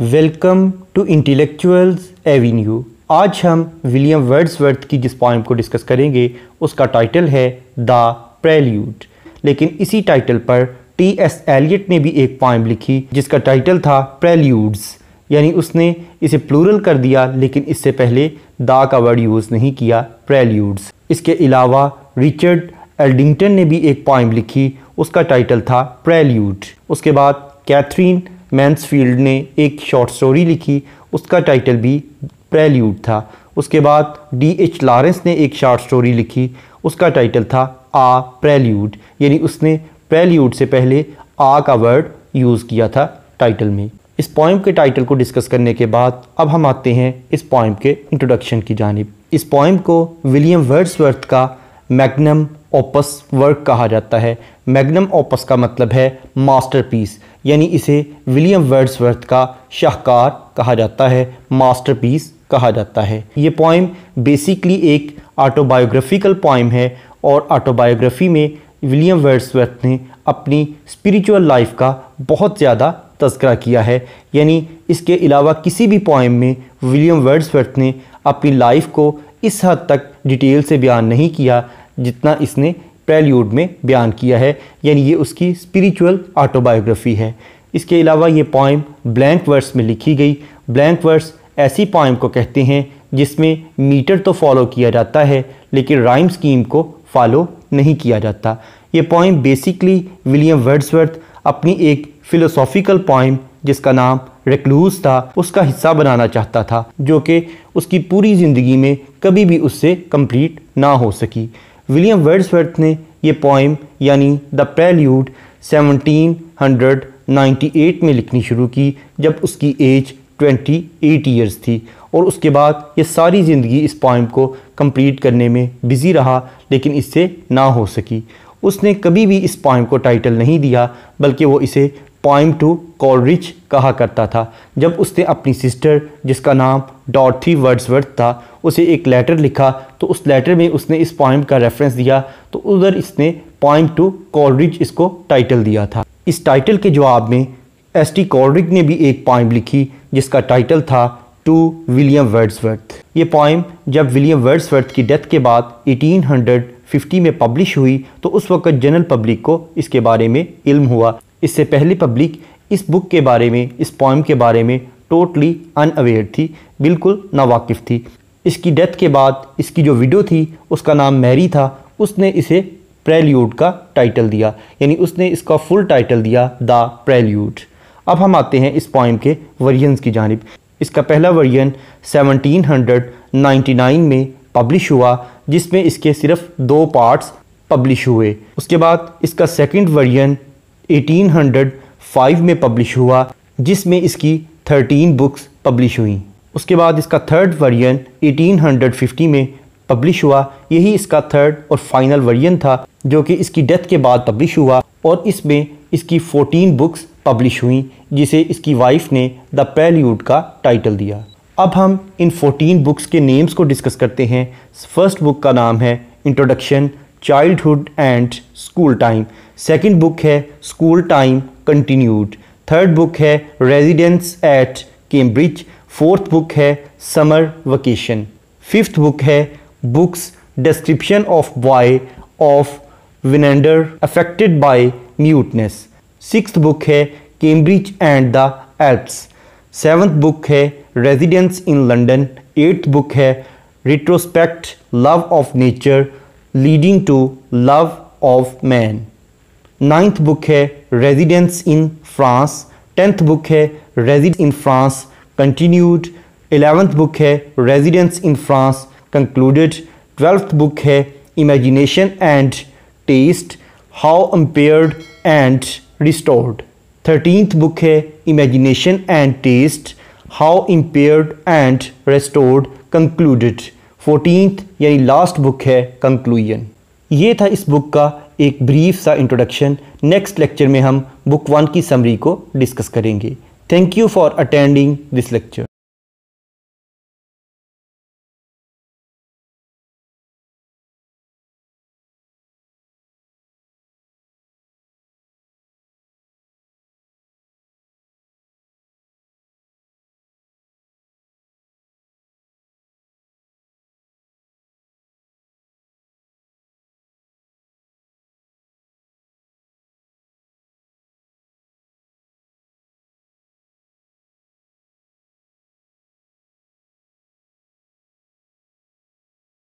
welcome to intellectuals Avenue आज हम William Wordsworth की जिस पॉइंट को डिस्कस करेंगे उसका टाइटल है द प्रेल्यूड लेकिन इसी टाइटल पर टी एस एलियट ने भी एक पॉइम लिखी जिसका टाइटल था प्रेल्यूड्स यानी उसने इसे प्लूरल कर दिया लेकिन इससे पहले दा का वर्ड यूज़ नहीं किया प्रेल्यूड्स इसके अलावा रिचर्ड एल्डिंगटन ने भी एक पॉइम लिखी उसका टाइटल था प्रेल्यूड उसके बाद कैथरीन मैंसफील्ड ने एक शॉर्ट स्टोरी लिखी उसका टाइटल भी प्रेल्यूड था उसके बाद डी एच लॉरेंस ने एक शॉर्ट स्टोरी लिखी उसका टाइटल था आ प्रेल्यूड यानी उसने प्रेल्यूड से पहले आ का वर्ड यूज़ किया था टाइटल में इस पॉइम के टाइटल को डिस्कस करने के बाद अब हम आते हैं इस पॉइम के इंट्रोडक्शन की जानब इस पॉइम को विलियम वर्ड्सवर्थ का मैग्नम ओपस वर्क कहा जाता है मैग्नम ओपस का मतलब है मास्टरपीस यानी इसे विलियम वर्ड्सवर्थ का शाहकार कहा जाता है मास्टरपीस कहा जाता है ये पॉइम बेसिकली एक ऑटोबायोग्राफिकल पॉइम है और ऑटोबायोग्राफी में विलियम वर्ड्सवर्थ ने अपनी स्पिरिचुअल लाइफ का बहुत ज़्यादा तस्करा किया है यानी इसके अलावा किसी भी पॉइम में विलियम वर्ड्सवर्थ ने अपनी लाइफ को इस हद तक डिटेल से बयान नहीं किया जितना इसने प्रेल्यूड में बयान किया है यानी ये उसकी स्पिरिचुअल ऑटोबायोग्राफी है इसके अलावा ये पॉइम ब्लैंक वर्स में लिखी गई ब्लैंक वर्स ऐसी पॉइम को कहते हैं जिसमें मीटर तो फॉलो किया जाता है लेकिन राइम स्कीम को फॉलो नहीं किया जाता ये पॉइम बेसिकली विलियम वर्ड्सवर्थ अपनी एक फ़िलोसॉफ़िकल पॉइम जिसका नाम रेक्लूस था उसका हिस्सा बनाना चाहता था जो कि उसकी पूरी ज़िंदगी में कभी भी उससे कंप्लीट ना हो सकी विलियम वर्ड्सवर्थ ने ये पोइम यानी द पेल्यूड 1798 में लिखनी शुरू की जब उसकी एज 28 इयर्स थी और उसके बाद ये सारी ज़िंदगी इस पोइम को कंप्लीट करने में बिज़ी रहा लेकिन इससे ना हो सकी उसने कभी भी इस पॉइंट को टाइटल नहीं दिया बल्कि वो इसे पॉइम टू कॉलरिच कहा करता था जब उसने अपनी सिस्टर जिसका नाम डॉर्थी वर्ड्सवर्थ था उसे एक लेटर लिखा तो उस लेटर में उसने इस पॉइम का रेफरेंस दिया तो उधर इसने पॉइम टू कॉलरिज इसको टाइटल दिया था इस टाइटल के जवाब में एस टी कॉलरिज ने भी एक पॉइम लिखी जिसका टाइटल था टू विलियम वर्ड्सवर्थ ये पॉइम जब विलियम वर्ड्सवर्थ की डेथ के बाद 1850 में पब्लिश हुई तो उस वक्त जनरल पब्लिक को इसके बारे में इल्म हुआ इससे पहले पब्लिक इस बुक के बारे में इस पॉइम के बारे में टोटली अनअवेयर थी बिल्कुल नावाकिफ थी इसकी डेथ के बाद इसकी जो वीडियो थी उसका नाम मैरी था उसने इसे प्रेल्यूड का टाइटल दिया यानी उसने इसका फुल टाइटल दिया द प्रेल्यूड अब हम आते हैं इस पॉइम के वर्जन की जानब इसका पहला वर्जन 1799 में पब्लिश हुआ जिसमें इसके सिर्फ दो पार्ट्स पब्लिश हुए उसके बाद इसका सेकंड वर्जन 1805 में पब्लिश हुआ जिसमें इसकी 13 बुक्स पब्लिश हुई उसके बाद इसका थर्ड वर्जन 1850 में पब्लिश हुआ यही इसका थर्ड और फाइनल वर्जन था जो कि इसकी डेथ के बाद पब्लिश हुआ और इसमें इसकी 14 बुक्स पब्लिश हुई जिसे इसकी वाइफ ने द पैल्यूड का टाइटल दिया अब हम इन 14 बुक्स के नेम्स को डिस्कस करते हैं फर्स्ट बुक का नाम है introduction childhood and school time second book है school time continued third book है residence at Cambridge fourth book है समर वकीशन फिफ्थ बुक है books description of boy of Winander affected by muteness six book है Cambridge and the Alps seventh book है residence in London eighth book है retrospect love of nature leading to love of man ninth book है residence in France tenth book है residence in France continued eleventh book है residence in France concluded twelfth book है imagination and taste how impaired and restored thirteenth book है imagination and taste how impaired and restored concluded fourteenth यानी last book है conclusion ये था इस book का एक ब्रीफ सा इंट्रोडक्शन नेक्स्ट लेक्चर में हम बुक वन की समरी को डिस्कस करेंगे thank you for attending this lecture